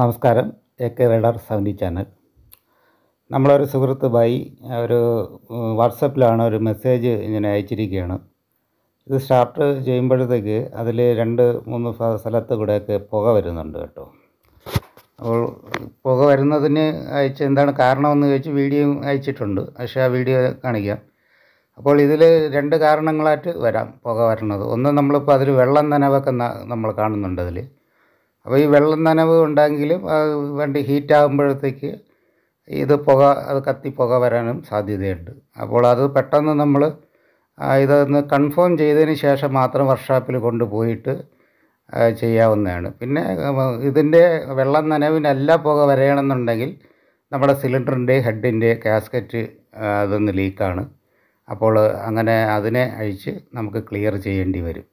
നമസ്കാരം A K raider seventy channel നമ്മളൊരു സുഹൃത്ത് ബൈ ഒരു വാട്സപ്പിലാണ് ഒരു മെസ്സേജ് ഇങ്ങനെ അയച്ചിരിക്കുകയാണ് ഇത് സ്റ്റാർട്ട് ചെയ്യുമ്പോഴത്തേക്ക് അതിൽ രണ്ട് മൂന്ന് സ്ഥലത്ത് കൂടെയൊക്കെ പുക വരുന്നുണ്ട് കേട്ടോ അപ്പോൾ പുക വരുന്നതിന് അയച്ച എന്താണ് കാരണമെന്ന് ചോദിച്ച് വീഡിയോ അയച്ചിട്ടുണ്ട് പക്ഷേ ആ വീഡിയോ കാണിക്കാം അപ്പോൾ ഇതിൽ രണ്ട് കാരണങ്ങളായിട്ട് വരാം പുക വരുന്നത് ഒന്ന് നമ്മളിപ്പോൾ അതിൽ വെള്ളം നനവൊക്കെ നമ്മൾ കാണുന്നുണ്ട് അതിൽ അപ്പോൾ ഈ വെള്ളം നനവ് ഉണ്ടെങ്കിലും അത് വണ്ടി ഹീറ്റാകുമ്പോഴത്തേക്ക് ഇത് പുക അത് കത്തി പുക വരാനും സാധ്യതയുണ്ട് അപ്പോൾ അത് പെട്ടെന്ന് നമ്മൾ ഇതൊന്ന് കൺഫേം ചെയ്തതിന് ശേഷം മാത്രം വർക്ക്ഷോപ്പിൽ കൊണ്ടുപോയിട്ട് ചെയ്യാവുന്നതാണ് പിന്നെ ഇതിൻ്റെ വെള്ളം നനവിനല്ല പുക വരയണമെന്നുണ്ടെങ്കിൽ നമ്മുടെ സിലിണ്ടറിൻ്റെ ഹെഡിൻ്റെ കാസ്കറ്റ് അതൊന്ന് ലീക്കാണ് അപ്പോൾ അങ്ങനെ അതിനെ അഴിച്ച് നമുക്ക് ക്ലിയർ ചെയ്യേണ്ടി വരും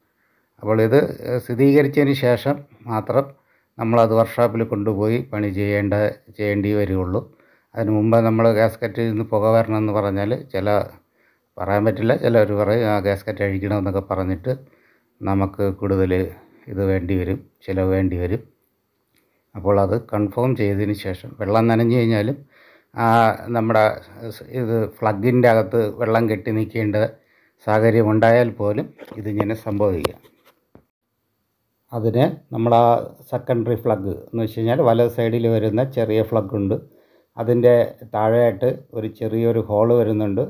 അപ്പോൾ ഇത് സ്ഥിരീകരിച്ചതിന് ശേഷം മാത്രം നമ്മളത് വർക്ക്ഷോപ്പിൽ കൊണ്ടുപോയി പണി ചെയ്യേണ്ട ചെയ്യേണ്ടി വരികയുള്ളൂ അതിന് മുമ്പ് നമ്മൾ ഗ്യാസ്കറ്റിൽ നിന്ന് പുക വരണമെന്ന് പറഞ്ഞാൽ ചില പറയാൻ പറ്റില്ല ചിലർ പറയും ആ ഗ്യാസ്കറ്റ് അഴിക്കണമെന്നൊക്കെ പറഞ്ഞിട്ട് നമുക്ക് കൂടുതൽ ഇത് വേണ്ടി വരും ചിലവ് വേണ്ടി വരും അപ്പോൾ അത് കൺഫേം ചെയ്തതിന് ശേഷം വെള്ളം നനഞ്ഞു കഴിഞ്ഞാലും ആ നമ്മുടെ ഇത് ഫ്ലഗിൻ്റെ അകത്ത് വെള്ളം കെട്ടി നിൽക്കേണ്ട സാഹചര്യം ഉണ്ടായാൽ പോലും ഇതിങ്ങനെ സംഭവിക്കാം അതിനെ നമ്മൾ ആ സെക്കൻഡറി ഫ്ലഗ് എന്ന് വെച്ച് കഴിഞ്ഞാൽ വലത് സൈഡിൽ വരുന്ന ചെറിയ ഫ്ലഗ് ഉണ്ട് അതിൻ്റെ താഴെയായിട്ട് ഒരു ചെറിയൊരു ഹോൾ വരുന്നുണ്ട്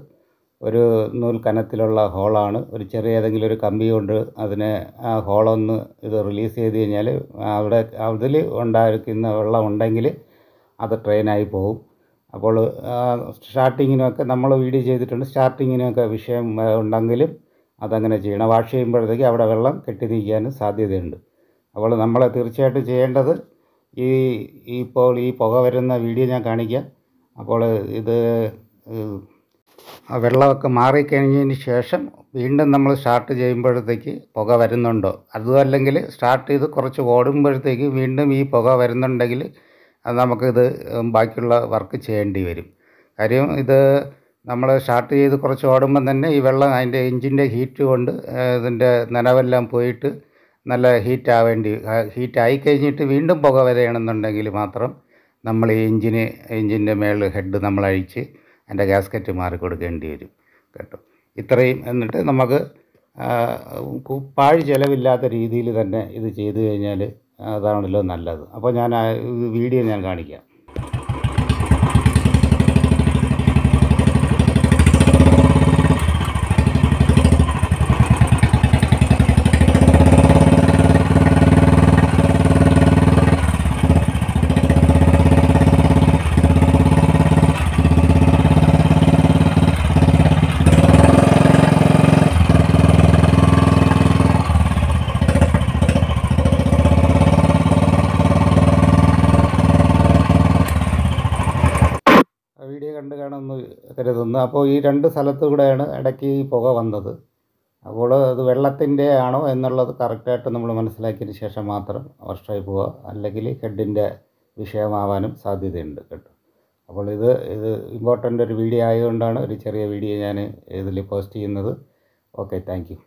ഒരു നൂൽ കനത്തിലുള്ള ഹോളാണ് ഒരു ചെറിയ ഏതെങ്കിലും ഒരു കമ്പി കൊണ്ട് അതിനെ ആ ഹോളൊന്ന് ഇത് റിലീസ് ചെയ്ത് കഴിഞ്ഞാൽ അവിടെ അതിൽ ഉണ്ടായിരിക്കുന്ന വെള്ളം ഉണ്ടെങ്കിൽ അത് ട്രെയിനായി പോകും അപ്പോൾ സ്റ്റാർട്ടിങ്ങിനൊക്കെ നമ്മൾ വീഡിയോ ചെയ്തിട്ടുണ്ട് സ്റ്റാർട്ടിങ്ങിനൊക്കെ വിഷയം ഉണ്ടെങ്കിലും അതങ്ങനെ ചെയ്യണം വാഷ് ചെയ്യുമ്പോഴത്തേക്ക് അവിടെ വെള്ളം കെട്ടി നിൽക്കാനും സാധ്യതയുണ്ട് അപ്പോൾ നമ്മൾ തീർച്ചയായിട്ടും ചെയ്യേണ്ടത് ഈ ഇപ്പോൾ ഈ പുക വരുന്ന വീഡിയോ ഞാൻ കാണിക്കാം അപ്പോൾ ഇത് വെള്ളമൊക്കെ മാറിക്കഴിഞ്ഞതിന് ശേഷം വീണ്ടും നമ്മൾ സ്റ്റാർട്ട് ചെയ്യുമ്പോഴത്തേക്ക് പുക വരുന്നുണ്ടോ അതുമല്ലെങ്കിൽ സ്റ്റാർട്ട് ചെയ്ത് കുറച്ച് ഓടുമ്പോഴത്തേക്ക് വീണ്ടും ഈ പുക വരുന്നുണ്ടെങ്കിൽ അത് നമുക്കിത് ബാക്കിയുള്ള വർക്ക് ചെയ്യേണ്ടി വരും കാര്യം ഇത് നമ്മൾ സ്റ്റാർട്ട് ചെയ്ത് കുറച്ച് ഓടുമ്പം തന്നെ ഈ വെള്ളം അതിൻ്റെ എഞ്ചിൻ്റെ ഹീറ്റ് കൊണ്ട് ഇതിൻ്റെ നനവെല്ലാം പോയിട്ട് നല്ല ഹീറ്റ് ആവേണ്ടി ഹീറ്റ് ആയി കഴിഞ്ഞിട്ട് വീണ്ടും പുക വരികയാണെന്നുണ്ടെങ്കിൽ മാത്രം നമ്മൾ ഈ എഞ്ചിന് എഞ്ചിൻ്റെ മേളിൽ ഹെഡ് നമ്മൾ അഴിച്ച് അതിൻ്റെ ഗ്യാസ്കറ്റ് മാറി കൊടുക്കേണ്ടി വരും കേട്ടോ ഇത്രയും എന്നിട്ട് നമുക്ക് പാഴ് ചിലവില്ലാത്ത രീതിയിൽ തന്നെ ഇത് ചെയ്തു കഴിഞ്ഞാൽ അതാണല്ലോ നല്ലത് അപ്പോൾ ഞാൻ വീഡിയോ ഞാൻ കാണിക്കാം കണ്ടു കാണുമെന്ന് കരുതുന്നു അപ്പോൾ ഈ രണ്ട് സ്ഥലത്തു കൂടെയാണ് ഇടയ്ക്ക് ഈ പുക വന്നത് അപ്പോൾ അത് വെള്ളത്തിൻ്റെ ആണോ എന്നുള്ളത് കറക്റ്റായിട്ട് നമ്മൾ മനസ്സിലാക്കിയതിന് ശേഷം മാത്രം വർഷമായി പോവുക അല്ലെങ്കിൽ ഹെഡിൻ്റെ വിഷയമാവാനും സാധ്യതയുണ്ട് കേട്ടോ അപ്പോൾ ഇത് ഇത് ഇമ്പോർട്ടൻ്റ് ഒരു വീഡിയോ ആയതുകൊണ്ടാണ് ഒരു ചെറിയ വീഡിയോ ഞാൻ ഇതിൽ പോസ്റ്റ് ചെയ്യുന്നത് ഓക്കെ താങ്ക്